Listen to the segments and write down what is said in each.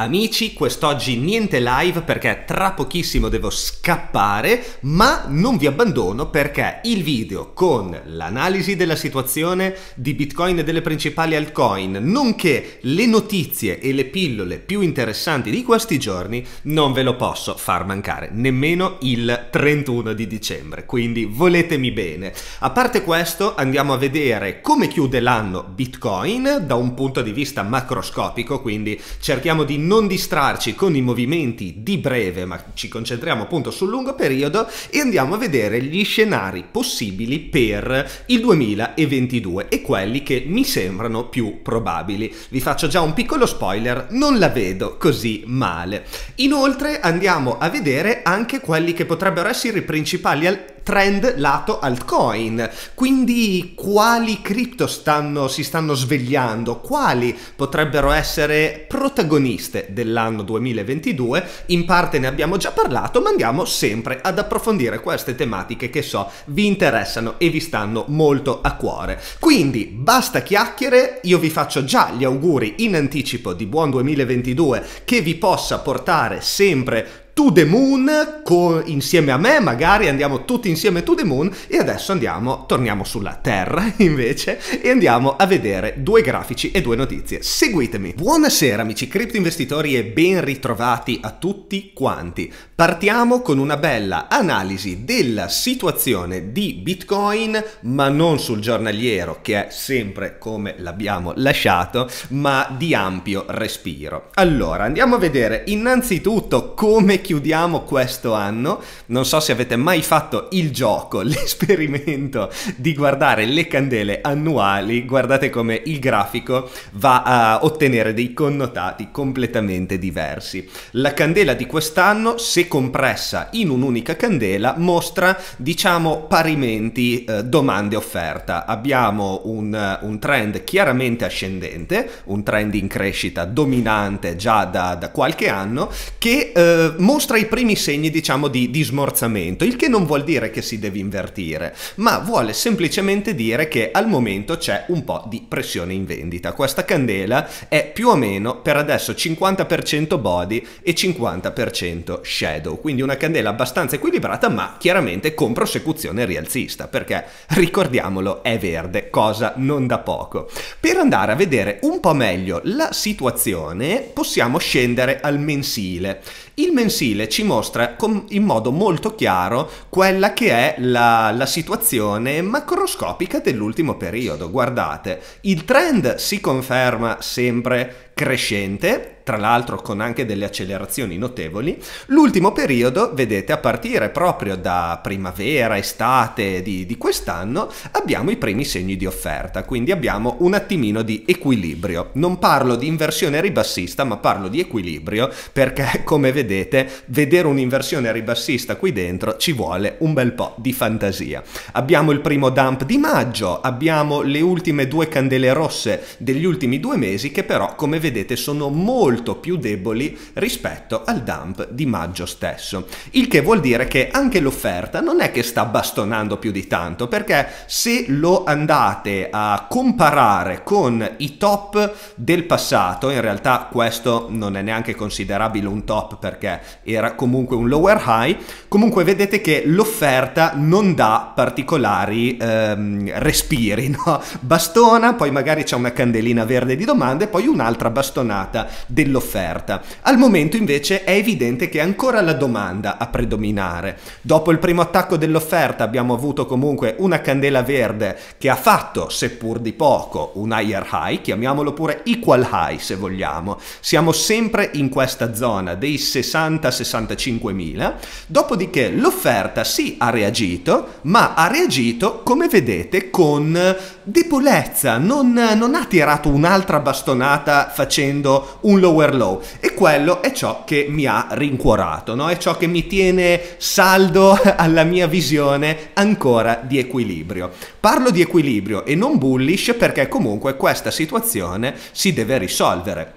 Amici, quest'oggi niente live perché tra pochissimo devo scappare, ma non vi abbandono perché il video con l'analisi della situazione di Bitcoin e delle principali altcoin, nonché le notizie e le pillole più interessanti di questi giorni, non ve lo posso far mancare, nemmeno il 31 di dicembre, quindi voletemi bene. A parte questo, andiamo a vedere come chiude l'anno Bitcoin da un punto di vista macroscopico, quindi cerchiamo di non distrarci con i movimenti di breve, ma ci concentriamo appunto sul lungo periodo e andiamo a vedere gli scenari possibili per il 2022 e quelli che mi sembrano più probabili. Vi faccio già un piccolo spoiler, non la vedo così male. Inoltre andiamo a vedere anche quelli che potrebbero essere i principali trend lato altcoin. Quindi quali cripto stanno, si stanno svegliando? Quali potrebbero essere protagoniste dell'anno 2022? In parte ne abbiamo già parlato, ma andiamo sempre ad approfondire queste tematiche che so vi interessano e vi stanno molto a cuore. Quindi basta chiacchiere, io vi faccio già gli auguri in anticipo di buon 2022 che vi possa portare sempre To the Moon con, insieme a me, magari andiamo tutti insieme To the Moon e adesso andiamo, torniamo sulla Terra invece e andiamo a vedere due grafici e due notizie. Seguitemi! Buonasera amici criptoinvestitori e ben ritrovati a tutti quanti. Partiamo con una bella analisi della situazione di Bitcoin, ma non sul giornaliero che è sempre come l'abbiamo lasciato, ma di ampio respiro. Allora, andiamo a vedere innanzitutto come chiudiamo questo anno. Non so se avete mai fatto il gioco, l'esperimento di guardare le candele annuali, guardate come il grafico va a ottenere dei connotati completamente diversi. La candela di quest'anno, se compressa in un'unica candela, mostra diciamo parimenti eh, domande e offerta. Abbiamo un, un, trend chiaramente ascendente, un trend in crescita dominante già da, da qualche anno, che eh, mostra i primi segni diciamo di, di smorzamento, il che non vuol dire che si deve invertire, ma vuole semplicemente dire che al momento c'è un po' di pressione in vendita. Questa candela è più o meno per adesso 50% body e 50% shadow, quindi una candela abbastanza equilibrata ma chiaramente con prosecuzione rialzista, perché ricordiamolo è verde, cosa non da poco. Per andare a vedere un po' meglio la situazione possiamo scendere al mensile. Il mensile mensile ci mostra con, in modo molto chiaro quella che è la, la situazione macroscopica dell'ultimo periodo. Guardate, il trend si conferma sempre crescente, tra l'altro con anche delle accelerazioni notevoli. L'ultimo periodo, vedete, a partire proprio da primavera, estate di, di quest'anno, abbiamo i primi segni di offerta, quindi abbiamo un attimino di equilibrio. Non parlo di inversione ribassista, ma parlo di equilibrio perché, come vedete, vedere un'inversione ribassista qui dentro ci vuole un bel po' di fantasia. Abbiamo il primo dump di maggio, abbiamo le ultime due candele rosse degli ultimi due mesi che però, come vedete, vedete sono molto più deboli rispetto al dump di maggio stesso. Il che vuol dire che anche l'offerta non è che sta bastonando più di tanto, perché se lo andate a comparare con i top del passato, in realtà questo non è neanche considerabile un top perché era comunque un lower high, comunque vedete che l'offerta non dà particolari ehm, respiri, no? bastona, poi magari c'è una candelina verde di domande, poi un'altra bastona bastonata dell'offerta. Al momento invece è evidente che è ancora la domanda a predominare. Dopo il primo attacco dell'offerta abbiamo avuto comunque una candela verde che ha fatto, seppur di poco, un higher high, chiamiamolo pure equal high se vogliamo. Siamo sempre in questa zona dei 60-65 mila, dopodiché l'offerta sì ha reagito, ma ha reagito come vedete con debolezza, non, non ha tirato un'altra bastonata facendo facendo un lower low e quello è ciò che mi ha rincuorato, no? è ciò che mi tiene saldo alla mia visione ancora di equilibrio. Parlo di equilibrio e non bullish perché comunque questa situazione si deve risolvere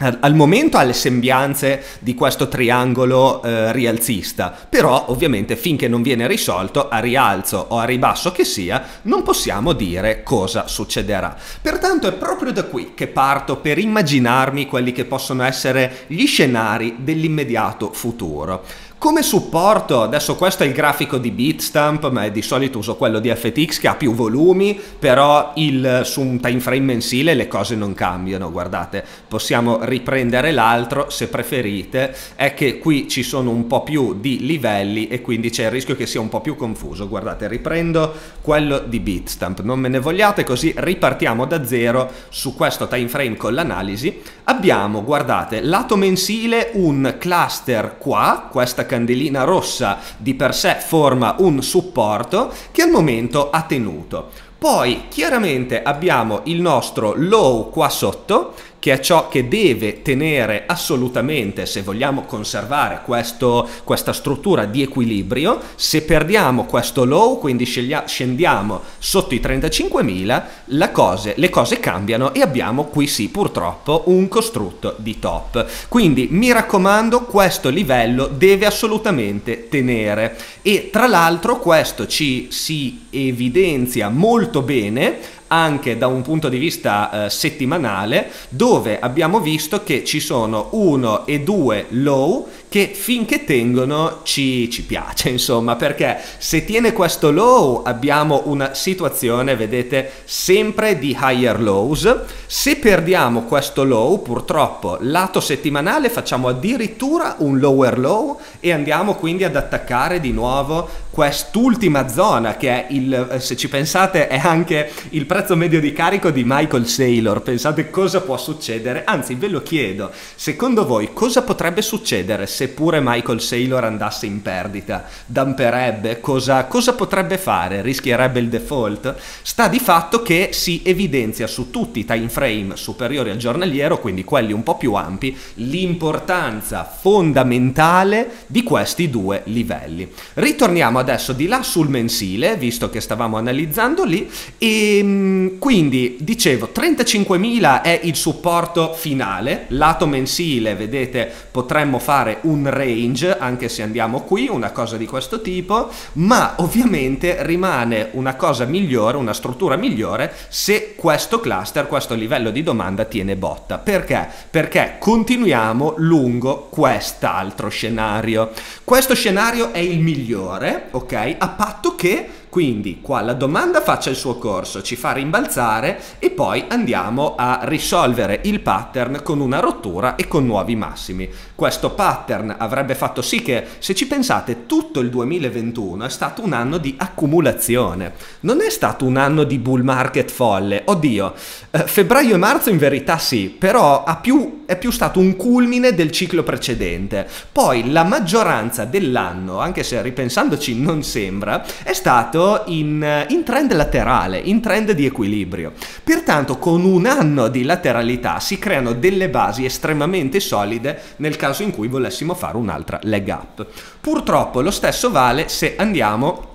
al momento ha le sembianze di questo triangolo eh, rialzista, però ovviamente finché non viene risolto a rialzo o a ribasso che sia, non possiamo dire cosa succederà. Pertanto è proprio da qui che parto per immaginarmi quelli che possono essere gli scenari dell'immediato futuro. Come supporto, adesso questo è il grafico di Bitstamp, ma di solito uso quello di FTX che ha più volumi, però il, su un time frame mensile le cose non cambiano, guardate, possiamo riprendere l'altro se preferite, è che qui ci sono un po' più di livelli e quindi c'è il rischio che sia un po' più confuso, guardate, riprendo quello di Bitstamp, non me ne vogliate così ripartiamo da zero su questo time frame con l'analisi, abbiamo, guardate, lato mensile un cluster qua, questa candelina rossa di per sé forma un supporto che al momento ha tenuto. Poi chiaramente abbiamo il nostro low qua sotto che è ciò che deve tenere assolutamente se vogliamo conservare questo, questa struttura di equilibrio. Se perdiamo questo low, quindi scendiamo sotto i 35.000, cose, le cose cambiano e abbiamo qui sì purtroppo un costrutto di top. Quindi mi raccomando, questo livello deve assolutamente tenere e tra l'altro questo ci si evidenzia molto bene anche da un punto di vista eh, settimanale dove abbiamo visto che ci sono uno e due low che finché tengono ci, ci piace insomma perché se tiene questo low abbiamo una situazione vedete sempre di higher lows se perdiamo questo low purtroppo lato settimanale facciamo addirittura un lower low e andiamo quindi ad attaccare di nuovo quest'ultima zona che è il, eh, se ci pensate, è anche il prezzo medio di carico di Michael Saylor. Pensate cosa può succedere? Anzi, ve lo chiedo, secondo voi cosa potrebbe succedere se pure Michael Saylor andasse in perdita? Damperebbe? Cosa, cosa potrebbe fare? Rischierebbe il default? Sta di fatto che si evidenzia su tutti i time frame superiori al giornaliero, quindi quelli un po' più ampi, l'importanza fondamentale di questi due livelli. Ritorniamo ad adesso di là sul mensile, visto che stavamo analizzando lì, e ehm, quindi dicevo 35.000 è il supporto finale, lato mensile vedete potremmo fare un range, anche se andiamo qui, una cosa di questo tipo, ma ovviamente rimane una cosa migliore, una struttura migliore, se questo cluster, questo livello di domanda tiene botta. Perché? Perché continuiamo lungo quest'altro scenario. Questo scenario è il migliore, ok? A patto che quindi qua la domanda faccia il suo corso, ci fa rimbalzare e poi andiamo a risolvere il pattern con una rottura e con nuovi massimi. Questo pattern avrebbe fatto sì che, se ci pensate, tutto il 2021 è stato un anno di accumulazione, non è stato un anno di bull market folle, oddio, eh, febbraio e marzo in verità sì, però più, è più stato un culmine del ciclo precedente. Poi la maggioranza dell'anno, anche se ripensandoci non sembra, è stato in, eh, in trend laterale, in trend di equilibrio. Pertanto con un anno di lateralità si creano delle basi estremamente solide nel caso in cui volessimo fare un'altra leg up. Purtroppo lo stesso vale se andiamo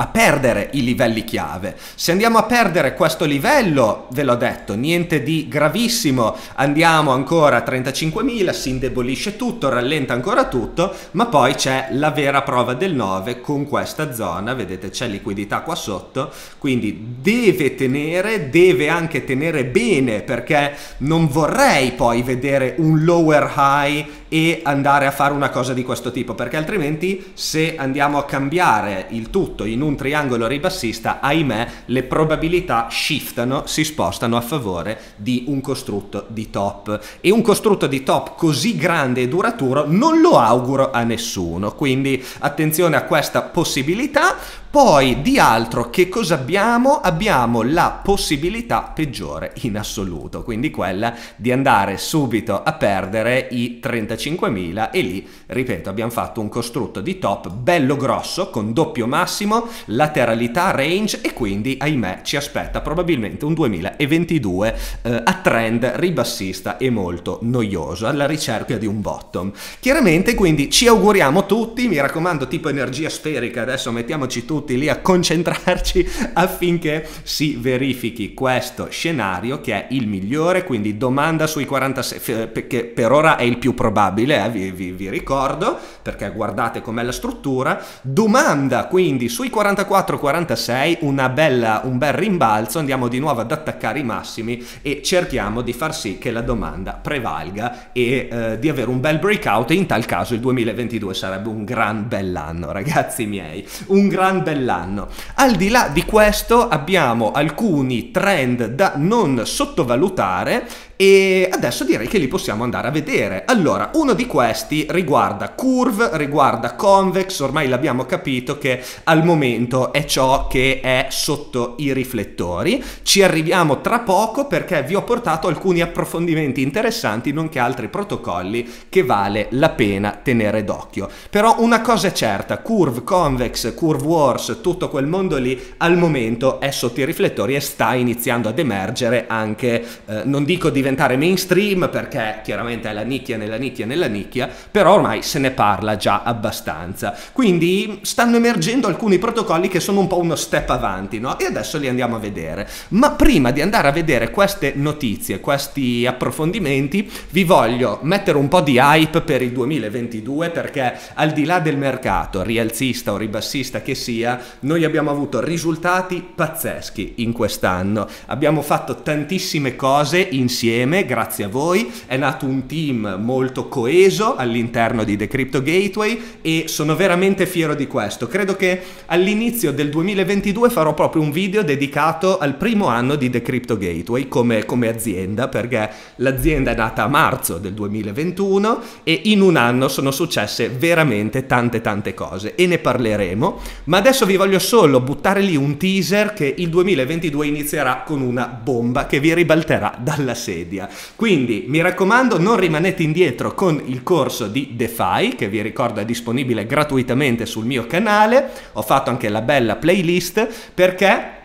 a perdere i livelli chiave. Se andiamo a perdere questo livello, ve l'ho detto, niente di gravissimo, andiamo ancora a 35.000, si indebolisce tutto, rallenta ancora tutto, ma poi c'è la vera prova del 9 con questa zona, vedete c'è liquidità qua sotto, quindi deve tenere, deve anche tenere bene perché non vorrei poi vedere un lower high e andare a fare una cosa di questo tipo, perché altrimenti se andiamo a cambiare il tutto in un triangolo ribassista, ahimè, le probabilità shiftano, si spostano a favore di un costrutto di top. E un costrutto di top così grande e duraturo non lo auguro a nessuno, quindi attenzione a questa possibilità. Poi di altro che cosa abbiamo? Abbiamo la possibilità peggiore in assoluto, quindi quella di andare subito a perdere i 35.000 e lì, ripeto, abbiamo fatto un costrutto di top bello grosso con doppio massimo, lateralità, range e quindi ahimè ci aspetta probabilmente un 2022 eh, a trend ribassista e molto noioso alla ricerca di un bottom. Chiaramente quindi ci auguriamo tutti, mi raccomando tipo energia sferica, adesso mettiamoci tutti tutti lì a concentrarci affinché si verifichi questo scenario che è il migliore, quindi domanda sui 46, eh, perché per ora è il più probabile, eh, vi, vi, vi ricordo, perché guardate com'è la struttura, domanda quindi sui 44-46 una bella, un bel rimbalzo, andiamo di nuovo ad attaccare i massimi e cerchiamo di far sì che la domanda prevalga e eh, di avere un bel breakout e in tal caso il 2022 sarebbe un gran bell'anno ragazzi miei, un gran bell'anno. Al di là di questo abbiamo alcuni trend da non sottovalutare e adesso direi che li possiamo andare a vedere. Allora, uno di questi riguarda curve, riguarda convex, ormai l'abbiamo capito che al momento è ciò che è sotto i riflettori. Ci arriviamo tra poco perché vi ho portato alcuni approfondimenti interessanti, nonché altri protocolli che vale la pena tenere d'occhio. Però una cosa è certa, curve, convex, curve wars, tutto quel mondo lì al momento è sotto i riflettori e sta iniziando ad emergere anche, eh, non dico diversamente, diventare mainstream perché chiaramente è la nicchia nella nicchia nella nicchia, però ormai se ne parla già abbastanza. Quindi stanno emergendo alcuni protocolli che sono un po' uno step avanti, no? E adesso li andiamo a vedere. Ma prima di andare a vedere queste notizie, questi approfondimenti, vi voglio mettere un po' di hype per il 2022 perché al di là del mercato, rialzista o ribassista che sia, noi abbiamo avuto risultati pazzeschi in quest'anno. Abbiamo fatto tantissime cose insieme insieme, grazie a voi, è nato un team molto coeso all'interno di The Crypto Gateway e sono veramente fiero di questo. Credo che all'inizio del 2022 farò proprio un video dedicato al primo anno di The Crypto Gateway come, come azienda, perché l'azienda è nata a marzo del 2021 e in un anno sono successe veramente tante tante cose e ne parleremo, ma adesso vi voglio solo buttare lì un teaser che il 2022 inizierà con una bomba che vi ribalterà dalla sede. Wikipedia. Quindi mi raccomando non rimanete indietro con il corso di DeFi che vi ricordo è disponibile gratuitamente sul mio canale, ho fatto anche la bella playlist perché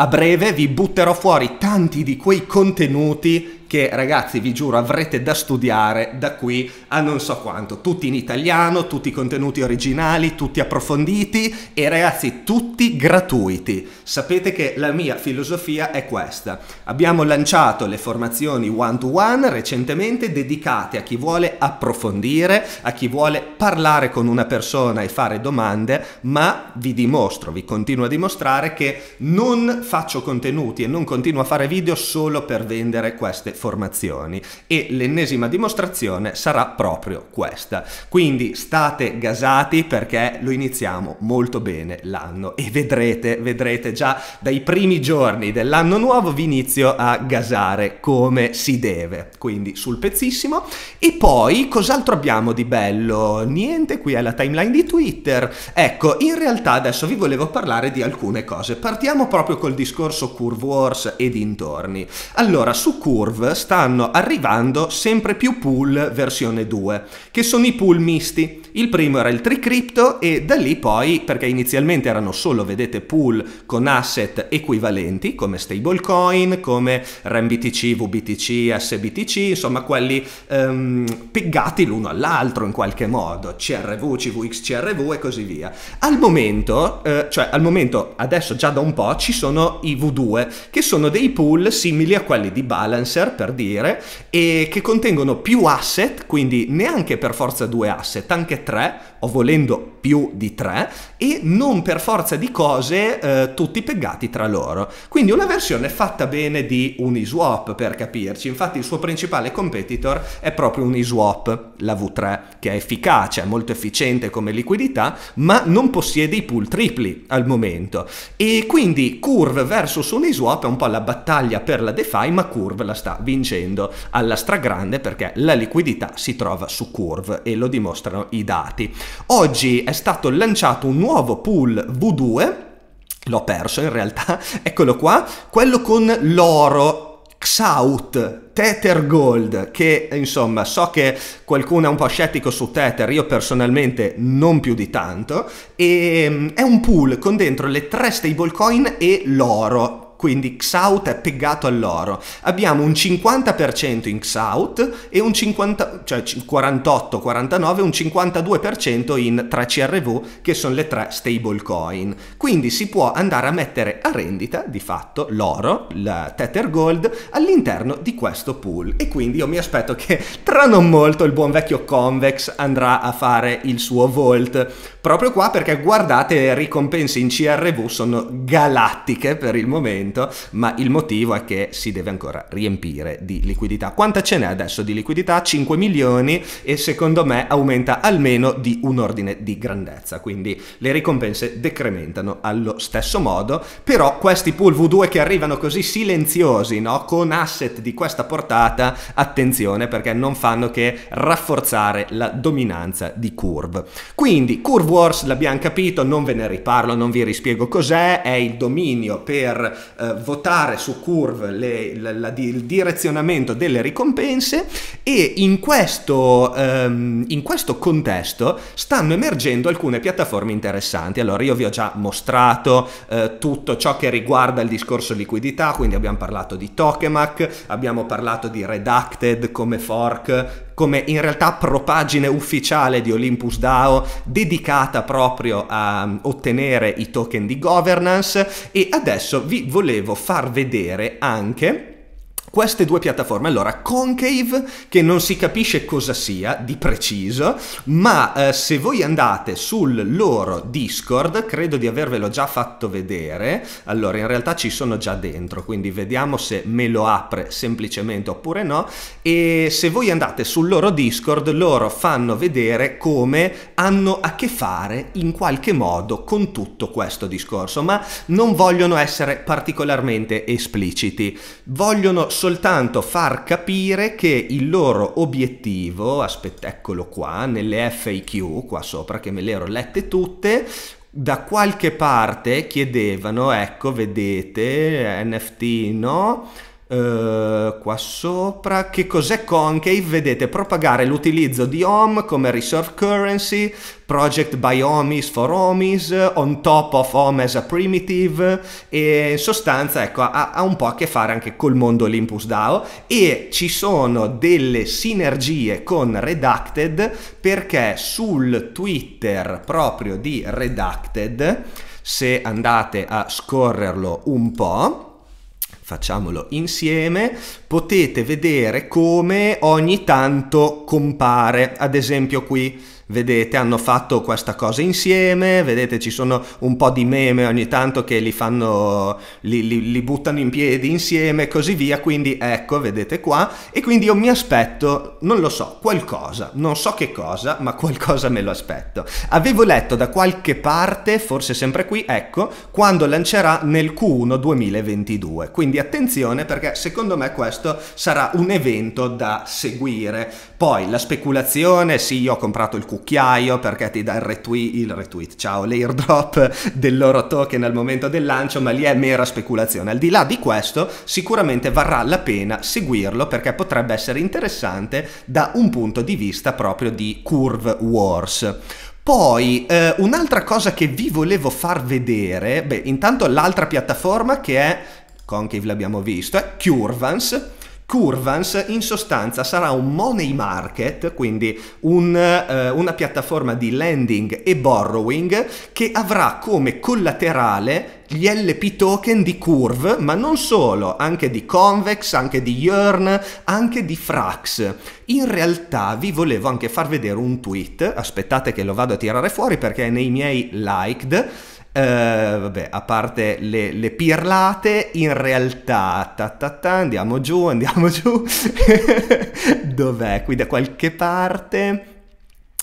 a breve vi butterò fuori tanti di quei contenuti che ragazzi vi giuro avrete da studiare da qui a non so quanto, tutti in italiano, tutti contenuti originali, tutti approfonditi e ragazzi tutti gratuiti. Sapete che la mia filosofia è questa. Abbiamo lanciato le formazioni one to one recentemente dedicate a chi vuole approfondire, a chi vuole parlare con una persona e fare domande, ma vi dimostro, vi continuo a dimostrare che non faccio contenuti e non continuo a fare video solo per vendere queste formazioni e l'ennesima dimostrazione sarà proprio questa. Quindi state gasati perché lo iniziamo molto bene l'anno e vedrete, vedrete già dai primi giorni dell'anno nuovo vi inizio a gasare come si deve. Quindi sul pezzissimo e poi cos'altro abbiamo di bello? Niente, qui è la timeline di Twitter. Ecco, in realtà adesso vi volevo parlare di alcune cose. Partiamo proprio col discorso Curve Wars e dintorni. Allora, su Curve stanno arrivando sempre più pool versione 2, che sono i pool misti il primo era il Tricrypto e da lì poi, perché inizialmente erano solo, vedete, pool con asset equivalenti come stablecoin, come RMBTC, VBTC, SBTC, insomma quelli ehm, piggati l'uno all'altro in qualche modo, CRV, CVX, CRV e così via. Al momento, eh, cioè al momento adesso già da un po' ci sono i V2 che sono dei pool simili a quelli di Balancer per dire e che contengono più asset, quindi neanche per forza due asset, anche tre, o volendo più di tre e non per forza di cose eh, tutti peggati tra loro. Quindi una versione fatta bene di Uniswap per capirci, infatti il suo principale competitor è proprio Uniswap, la V3, che è efficace, è molto efficiente come liquidità, ma non possiede i pool tripli al momento. E quindi Curve versus Uniswap è un po' la battaglia per la DeFi, ma Curve la sta vincendo alla stragrande perché la liquidità si trova su Curve e lo dimostrano i dati. Oggi è stato lanciato un nuovo pool V2, l'ho perso in realtà, eccolo qua, quello con l'oro Xaut, Tether Gold, che insomma so che qualcuno è un po' scettico su Tether, io personalmente non più di tanto, e mm, è un pool con dentro le tre stablecoin e l'oro, quindi Xout è peggato all'oro. Abbiamo un 50% in Xout e un 50, cioè 48, 49 un 52% in 3CRV che sono le tre stablecoin. Quindi si può andare a mettere a rendita di fatto l'oro, il Tether Gold all'interno di questo pool e quindi io mi aspetto che tra non molto il buon vecchio Convex andrà a fare il suo Volt proprio qua perché guardate le ricompense in CRV sono galattiche per il momento momento, ma il motivo è che si deve ancora riempire di liquidità. Quanta ce n'è adesso di liquidità? 5 milioni e secondo me aumenta almeno di un ordine di grandezza, quindi le ricompense decrementano allo stesso modo, però questi pool V2 che arrivano così silenziosi, no? con asset di questa portata, attenzione perché non fanno che rafforzare la dominanza di Curve. Quindi Curve Wars l'abbiamo capito, non ve ne riparlo, non vi rispiego cos'è, è il dominio per eh, votare su curve le, la, la, il direzionamento delle ricompense e in questo, ehm, in questo contesto stanno emergendo alcune piattaforme interessanti. Allora io vi ho già mostrato eh, tutto ciò che riguarda il discorso liquidità, quindi abbiamo parlato di Tokemac, abbiamo parlato di Redacted come fork come in realtà propagine ufficiale di Olympus DAO dedicata proprio a mm, ottenere i token di governance e adesso vi volevo far vedere anche queste due piattaforme, allora Concave che non si capisce cosa sia di preciso, ma eh, se voi andate sul loro Discord, credo di avervelo già fatto vedere, allora in realtà ci sono già dentro, quindi vediamo se me lo apre semplicemente oppure no, e se voi andate sul loro Discord loro fanno vedere come hanno a che fare in qualche modo con tutto questo discorso, ma non vogliono essere particolarmente espliciti, vogliono soltanto far capire che il loro obiettivo, aspetta, eccolo qua, nelle FAQ qua sopra che me le ero lette tutte, da qualche parte chiedevano, ecco, vedete, NFT no? Uh, qua sopra che cos'è Concave vedete propagare l'utilizzo di OM come reserve currency project by OMIS for OMIS on top of OM as a primitive e in sostanza ecco ha, ha un po' a che fare anche col mondo Olympus DAO e ci sono delle sinergie con Redacted perché sul Twitter proprio di Redacted se andate a scorrerlo un po' facciamolo insieme, potete vedere come ogni tanto compare, ad esempio qui vedete hanno fatto questa cosa insieme, vedete ci sono un po' di meme ogni tanto che li fanno, li, li, li buttano in piedi insieme e così via, quindi ecco, vedete qua, e quindi io mi aspetto, non lo so, qualcosa, non so che cosa, ma qualcosa me lo aspetto. Avevo letto da qualche parte, forse sempre qui, ecco, quando lancerà nel Q1 2022, quindi attenzione perché secondo me questo sarà un evento da seguire. Poi la speculazione, sì, io ho comprato il Q1, cucchiaio perché ti dà il retweet, il retweet, ciao, l'airdrop del loro token al momento del lancio, ma lì è mera speculazione. Al di là di questo, sicuramente varrà la pena seguirlo perché potrebbe essere interessante da un punto di vista proprio di Curve Wars. Poi eh, un'altra cosa che vi volevo far vedere, beh, intanto l'altra piattaforma che è Concave l'abbiamo visto, è Curvans. Curvans in sostanza sarà un money market, quindi un, eh, una piattaforma di lending e borrowing che avrà come collaterale gli LP token di Curve, ma non solo, anche di Convex, anche di Yearn, anche di Frax. In realtà vi volevo anche far vedere un tweet, aspettate che lo vado a tirare fuori perché è nei miei liked, Uh, vabbè, a parte le, le, pirlate, in realtà, ta ta ta, andiamo giù, andiamo giù. Dov'è? Qui da qualche parte.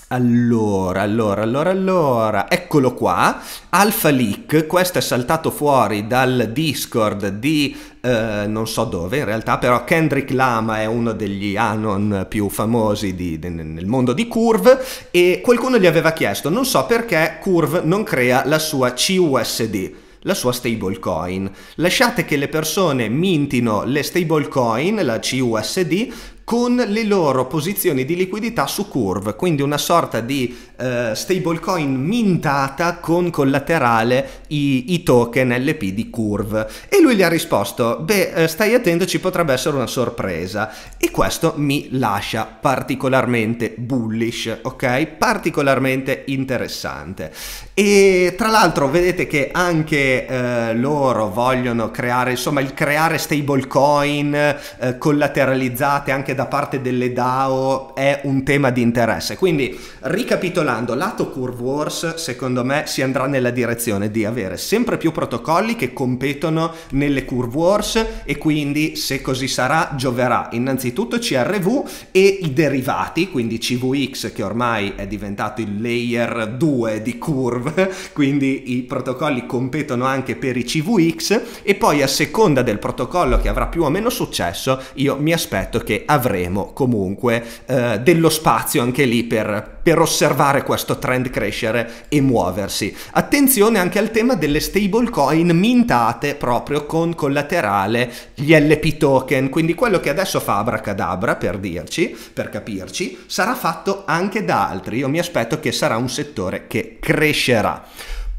Allora, allora, allora, allora, eccolo qua, Alpha Leak, questo è saltato fuori dal Discord di eh, non so dove in realtà, però Kendrick Lama è uno degli Anon più famosi di, de, nel mondo di Curve e qualcuno gli aveva chiesto, non so perché Curve non crea la sua CUSD la sua stablecoin. Lasciate che le persone mintino le stablecoin, la CUSD, con le loro posizioni di liquidità su curve, quindi una sorta di eh, stablecoin mintata con collaterale i, i, token LP di curve. E lui gli ha risposto, beh eh, stai attento ci potrebbe essere una sorpresa e questo mi lascia particolarmente bullish, ok? Particolarmente interessante. E tra l'altro vedete che anche eh, loro vogliono creare, insomma il creare stablecoin eh, collateralizzate anche da parte delle DAO è un tema di interesse. Quindi, ricapitolando, lato Curve Wars, secondo me, si andrà nella direzione di avere sempre più protocolli che competono nelle Curve Wars e quindi, se così sarà, gioverà innanzitutto CRV e i derivati, quindi CVX che ormai è diventato il layer 2 di Curve, quindi i protocolli competono anche per i CVX e poi a seconda del protocollo che avrà più o meno successo, io mi aspetto che avvenga avremo comunque eh, dello spazio anche lì per, per osservare questo trend crescere e muoversi. Attenzione anche al tema delle stablecoin mintate proprio con collaterale gli LP token, quindi quello che adesso fa Abracadabra per dirci, per capirci, sarà fatto anche da altri. Io mi aspetto che sarà un settore che crescerà.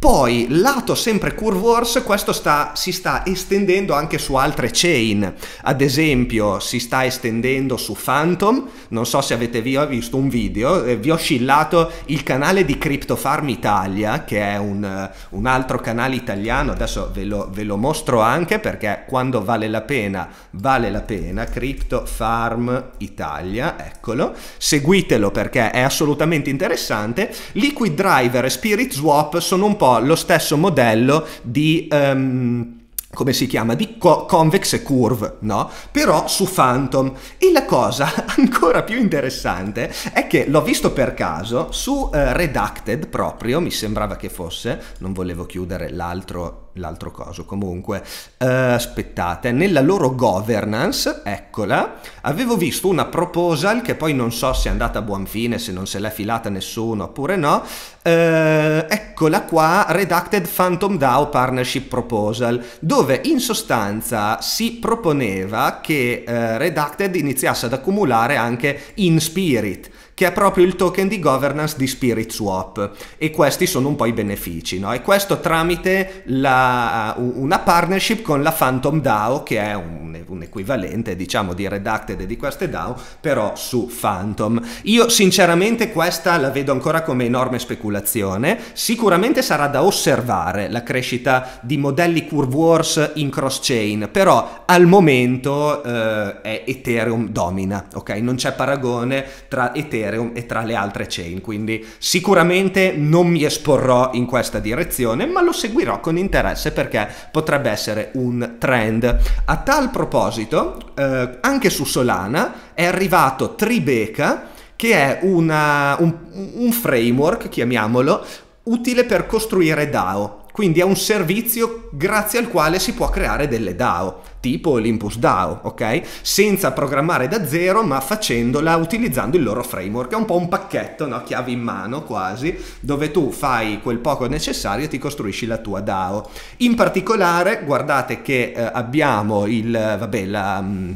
Poi, lato sempre Curveworks, questo sta, si sta estendendo anche su altre chain. Ad esempio, si sta estendendo su Phantom. Non so se avete visto un video, eh, vi ho oscillato il canale di CryptoFarm Italia, che è un, un altro canale italiano. Adesso ve lo, ve lo mostro anche perché quando vale la pena, vale la pena. CryptoFarm Italia, eccolo. Seguitelo perché è assolutamente interessante. Liquid Driver e Spirit Swap sono un po' lo stesso modello di... Um, come si chiama, di co- convex curve, no? Però su Phantom. E la cosa ancora più interessante è che l'ho visto per caso su eh, Redacted proprio, mi sembrava che fosse, non volevo chiudere l'altro l'altro coso comunque uh, aspettate nella loro governance eccola avevo visto una proposal che poi non so se è andata a buon fine se non se l'è filata nessuno oppure no uh, eccola qua redacted phantom DAO partnership proposal dove in sostanza si proponeva che uh, redacted iniziasse ad accumulare anche in spirit che è proprio il token di governance di Spirit Swap e questi sono un po' i benefici no? e questo tramite la, una partnership con la Phantom DAO che è un, un equivalente diciamo di Redacted e di queste DAO però su Phantom io sinceramente questa la vedo ancora come enorme speculazione sicuramente sarà da osservare la crescita di modelli curve wars in cross chain però al momento eh, è Ethereum domina ok non c'è paragone tra Ethereum Ethereum e tra le altre chain, quindi sicuramente non mi esporrò in questa direzione, ma lo seguirò con interesse perché potrebbe essere un trend. A tal proposito, eh, anche su Solana è arrivato Tribeca che è una, un, un framework, chiamiamolo, utile per costruire DAO quindi è un servizio grazie al quale si può creare delle DAO, tipo Olympus DAO, ok? Senza programmare da zero, ma facendola utilizzando il loro framework. È un po' un pacchetto, no? Chiavi in mano quasi, dove tu fai quel poco necessario e ti costruisci la tua DAO. In particolare, guardate che eh, abbiamo il, vabbè, la... Mm,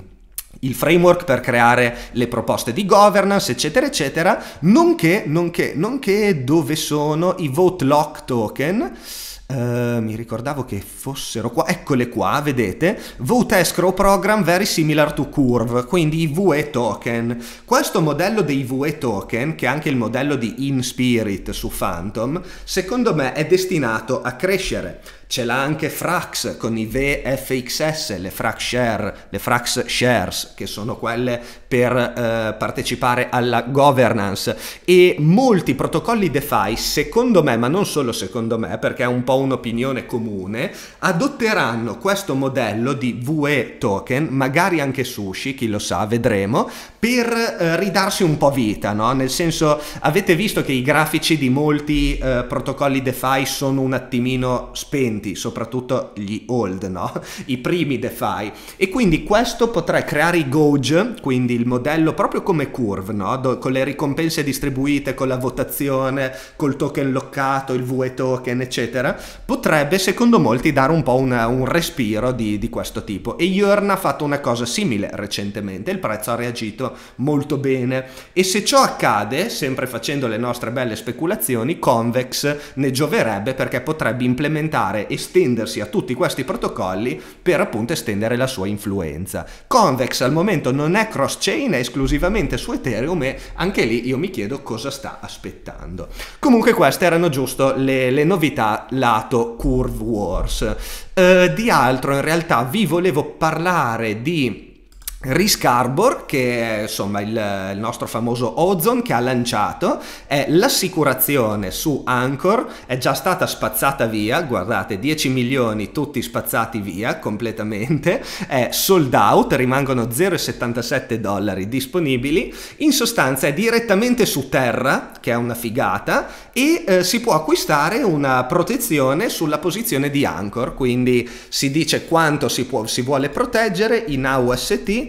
il framework per creare le proposte di governance, eccetera, eccetera, nonché, nonché, nonché dove sono i vote lock token Uh, mi ricordavo che fossero qua, eccole qua, vedete, Vote Escrow Program Very Similar to Curve, quindi i VE token. Questo modello dei VE token, che è anche il modello di InSpirit su Phantom, secondo me è destinato a crescere ce l'ha anche Frax con i VFXS, le Frax Share, le Frax Shares, che sono quelle per eh, partecipare alla governance e molti protocolli DeFi, secondo me, ma non solo secondo me, perché è un po' un'opinione comune, adotteranno questo modello di VE token, magari anche sushi, chi lo sa, vedremo, per eh, ridarsi un po' vita, no? nel senso avete visto che i grafici di molti eh, protocolli DeFi sono un attimino spenti, soprattutto gli old, no? i primi DeFi e quindi questo potrebbe creare i gauge, quindi il modello proprio come curve, no? Do, con le ricompense distribuite, con la votazione, col token loccato, il VE token eccetera, potrebbe secondo molti dare un po' una, un respiro di, di questo tipo e Yearn ha fatto una cosa simile recentemente, il prezzo ha reagito molto bene. E se ciò accade, sempre facendo le nostre belle speculazioni, Convex ne gioverebbe perché potrebbe implementare, estendersi a tutti questi protocolli per appunto estendere la sua influenza. Convex al momento non è cross-chain, è esclusivamente su Ethereum e anche lì io mi chiedo cosa sta aspettando. Comunque queste erano giusto le, le novità lato Curve Wars. Eh, di altro in realtà vi volevo parlare di Risk Arbor, che è insomma il, il, nostro famoso Ozone che ha lanciato, è l'assicurazione su Anchor, è già stata spazzata via, guardate, 10 milioni tutti spazzati via completamente, è sold out, rimangono 0,77 dollari disponibili, in sostanza è direttamente su terra, che è una figata, e eh, si può acquistare una protezione sulla posizione di Anchor, quindi si dice quanto si, può, si vuole proteggere in AUST,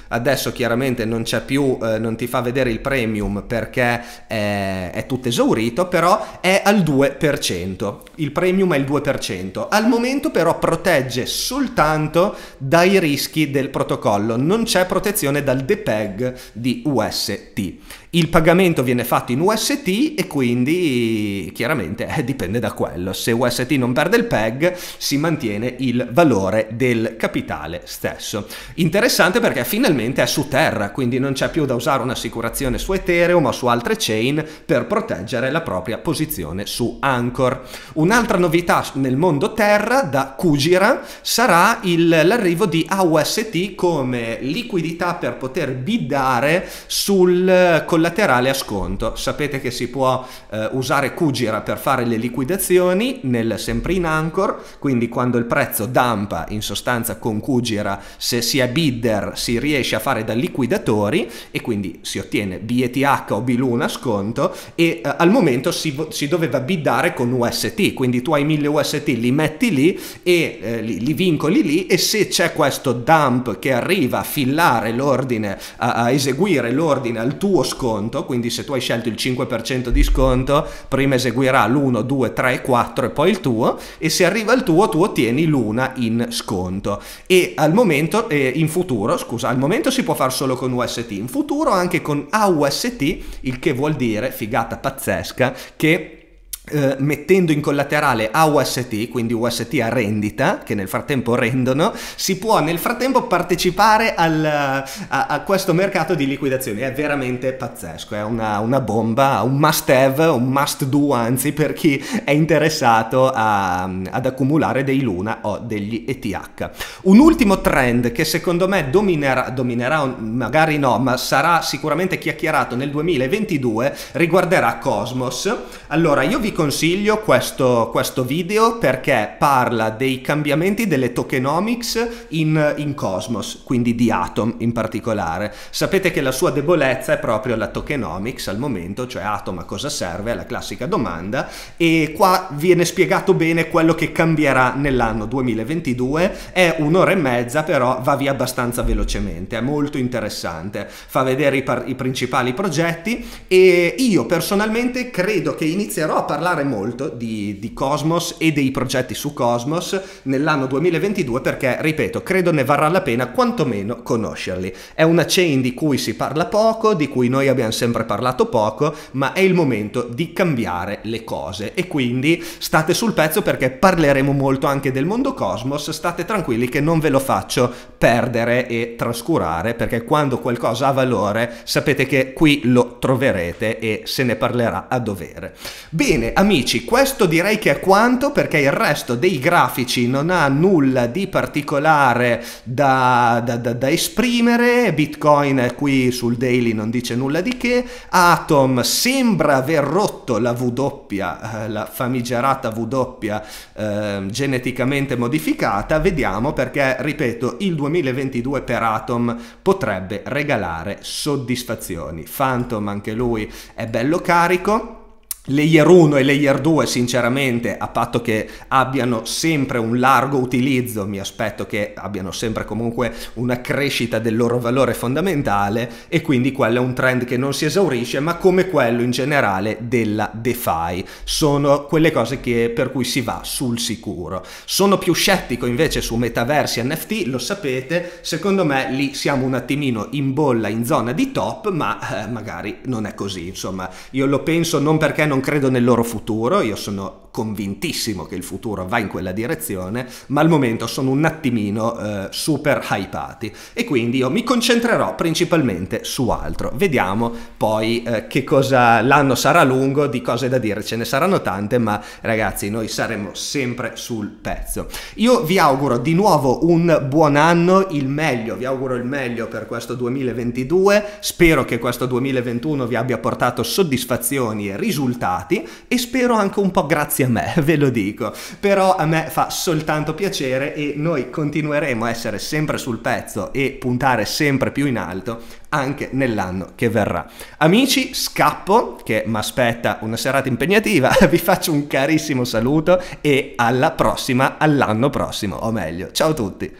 adesso chiaramente non c'è più, eh, non ti fa vedere il premium perché è, è tutto esaurito, però è al 2%, il premium è il 2%, al momento però protegge soltanto dai rischi del protocollo, non c'è protezione dal DPEG di UST. Il pagamento viene fatto in UST e quindi chiaramente eh, dipende da quello. Se UST non perde il PEG si mantiene il valore del capitale stesso. Interessante perché finalmente ovviamente è su terra, quindi non c'è più da usare un'assicurazione su Ethereum o su altre chain per proteggere la propria posizione su Anchor. Un'altra novità nel mondo terra da Kujira sarà il, l'arrivo di AUST come liquidità per poter biddare sul eh, collaterale a sconto. Sapete che si può eh, usare Kujira per fare le liquidazioni nel, sempre in Anchor, quindi quando il prezzo dampa in sostanza con Kujira se si è bidder si riesce riesce a fare da liquidatori e quindi si ottiene BETH o BLUNA sconto e eh, al momento si, si, doveva biddare con UST, quindi tu hai 1000 UST, li metti lì e eh, li, li, vincoli lì e se c'è questo dump che arriva a fillare l'ordine, a, a eseguire l'ordine al tuo sconto, quindi se tu hai scelto il 5% di sconto, prima eseguirà l'1, 2, 3, 4 e poi il tuo e se arriva il tuo tu ottieni l'una in sconto e al momento, eh, in futuro, scusa, al momento momento si può fare solo con UST, in futuro anche con AUST, il che vuol dire, figata pazzesca, che eh, mettendo in collaterale a UST, quindi UST a rendita, che nel frattempo rendono, si può nel frattempo partecipare al, a, a, questo mercato di liquidazioni. È veramente pazzesco, è una, una, bomba, un must have, un must do anzi per chi è interessato a, ad accumulare dei Luna o degli ETH. Un ultimo trend che secondo me dominerà, dominerà magari no, ma sarà sicuramente chiacchierato nel 2022 riguarderà Cosmos. Allora, io vi consiglio consiglio questo, questo video perché parla dei cambiamenti delle tokenomics in, in Cosmos, quindi di Atom in particolare. Sapete che la sua debolezza è proprio la tokenomics al momento, cioè Atom a cosa serve, è la classica domanda, e qua viene spiegato bene quello che cambierà nell'anno 2022, è un'ora e mezza però va via abbastanza velocemente, è molto interessante, fa vedere i, i principali progetti e io personalmente credo che inizierò a parlare parlare molto di, di Cosmos e dei progetti su Cosmos nell'anno 2022 perché, ripeto, credo ne varrà la pena quantomeno conoscerli. È una chain di cui si parla poco, di cui noi abbiamo sempre parlato poco, ma è il momento di cambiare le cose e quindi state sul pezzo perché parleremo molto anche del mondo Cosmos, state tranquilli che non ve lo faccio perdere e trascurare perché quando qualcosa ha valore sapete che qui lo troverete e se ne parlerà a dovere. Bene amici, questo direi che è quanto perché il resto dei grafici non ha nulla di particolare da, da, da, da esprimere, Bitcoin qui sul daily non dice nulla di che, Atom sembra aver rotto la W, eh, la famigerata W eh, geneticamente modificata, vediamo perché ripeto il 2000 2022 per Atom potrebbe regalare soddisfazioni. Phantom anche lui è bello carico Layer 1 e layer 2 sinceramente a patto che abbiano sempre un largo utilizzo mi aspetto che abbiano sempre comunque una crescita del loro valore fondamentale e quindi quello è un trend che non si esaurisce ma come quello in generale della DeFi sono quelle cose che, per cui si va sul sicuro sono più scettico invece su metaversi NFT lo sapete secondo me lì siamo un attimino in bolla in zona di top ma eh, magari non è così insomma io lo penso non perché non credo nel loro futuro, io sono convintissimo che il futuro va in quella direzione, ma al momento sono un attimino eh, super hypati e quindi io mi concentrerò principalmente su altro. Vediamo poi eh, che cosa l'anno sarà lungo, di cose da dire ce ne saranno tante, ma ragazzi noi saremo sempre sul pezzo. Io vi auguro di nuovo un buon anno, il meglio, vi auguro il meglio per questo 2022, spero che questo 2021 vi abbia portato soddisfazioni e risultati e spero anche un po' grazie grazie a me, ve lo dico. Però a me fa soltanto piacere e noi continueremo a essere sempre sul pezzo e puntare sempre più in alto anche nell'anno che verrà. Amici, scappo che mi aspetta una serata impegnativa, vi faccio un carissimo saluto e alla prossima, all'anno prossimo, o meglio, ciao a tutti!